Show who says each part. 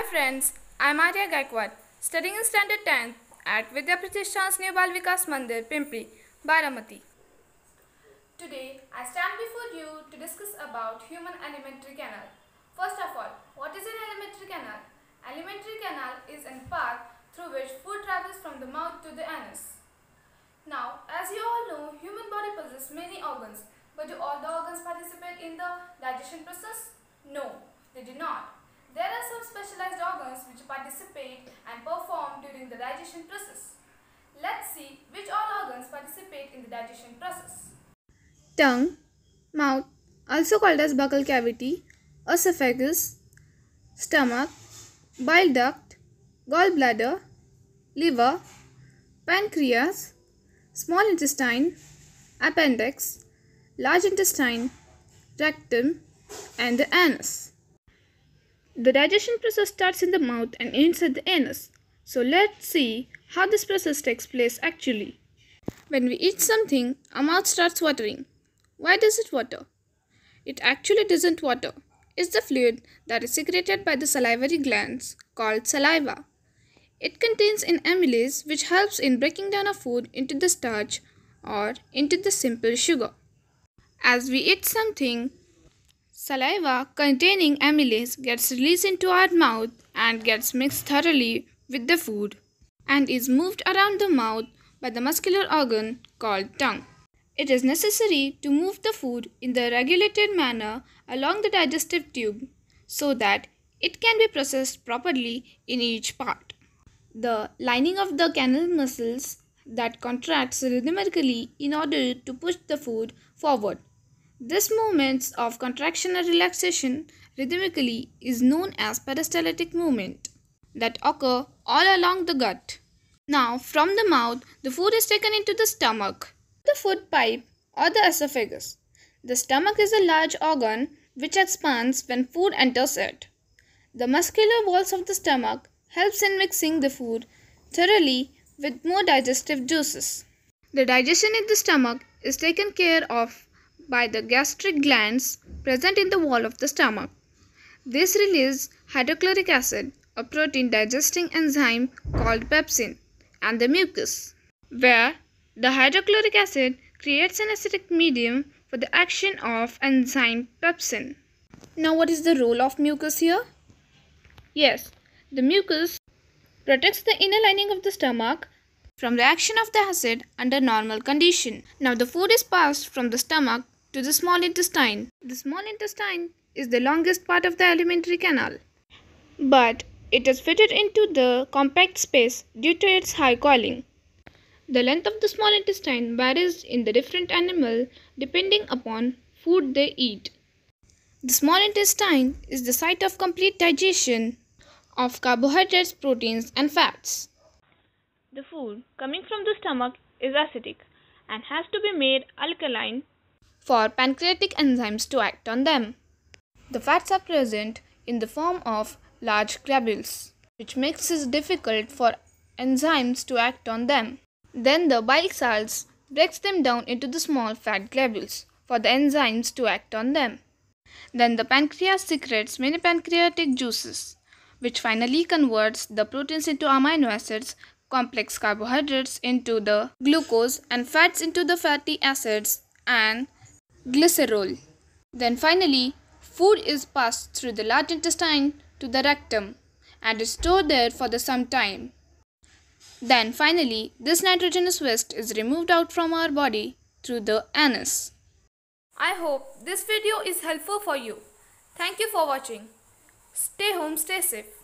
Speaker 1: Hi friends, I am Arya Gaikwad, studying in standard 10 at Vidya Pratishthan's New Bal Vikas Mandir, Pimpri, Baramati. Today, I stand before you to discuss about human alimentary canal. First of all, what is an alimentary canal? Alimentary canal is an path through which food travels from the mouth to the anus. Now, as you all know, human body possesses many organs, but do all the organs participate in the digestion process? No, they do not. There are some specialized organs which participate and perform during the digestion process. Let's see which all organs participate in the digestion process. Tongue, mouth, also called as buccal cavity, esophagus, stomach, bile duct, gallbladder, liver, pancreas, small intestine, appendix, large intestine, rectum and the anus. The digestion process starts in the mouth and ends at the anus. So let's see how this process takes place actually. When we eat something, our mouth starts watering. Why does it water? It actually doesn't water. It's the fluid that is secreted by the salivary glands called saliva. It contains an amylase which helps in breaking down our food into the starch or into the simple sugar. As we eat something, Saliva containing amylase gets released into our mouth and gets mixed thoroughly with the food and is moved around the mouth by the muscular organ called tongue. It is necessary to move the food in the regulated manner along the digestive tube so that it can be processed properly in each part. The lining of the canal muscles that contracts rhythmically in order to push the food forward this movements of contraction and relaxation rhythmically is known as peristaltic movement that occur all along the gut. Now from the mouth the food is taken into the stomach, the food pipe or the esophagus. The stomach is a large organ which expands when food enters it. The muscular walls of the stomach helps in mixing the food thoroughly with more digestive juices. The digestion in the stomach is taken care of by the gastric glands present in the wall of the stomach. This releases hydrochloric acid, a protein digesting enzyme called pepsin, and the mucus, where the hydrochloric acid creates an acidic medium for the action of enzyme pepsin. Now what is the role of mucus here? Yes, the mucus protects the inner lining of the stomach from the action of the acid under normal condition. Now the food is passed from the stomach to the small intestine. The small intestine is the longest part of the alimentary canal, but it is fitted into the compact space due to its high coiling. The length of the small intestine varies in the different animal depending upon food they eat. The small intestine is the site of complete digestion of carbohydrates, proteins, and fats. The food coming from the stomach is acidic and has to be made alkaline for pancreatic enzymes to act on them. The fats are present in the form of large globules, which makes it difficult for enzymes to act on them. Then the bile salts breaks them down into the small fat globules for the enzymes to act on them. Then the pancreas secretes many pancreatic juices, which finally converts the proteins into amino acids, complex carbohydrates into the glucose, and fats into the fatty acids and glycerol. Then finally, food is passed through the large intestine to the rectum and is stored there for the some time. Then finally, this nitrogenous waste is removed out from our body through the anus. I hope this video is helpful for you. Thank you for watching. Stay home, stay safe.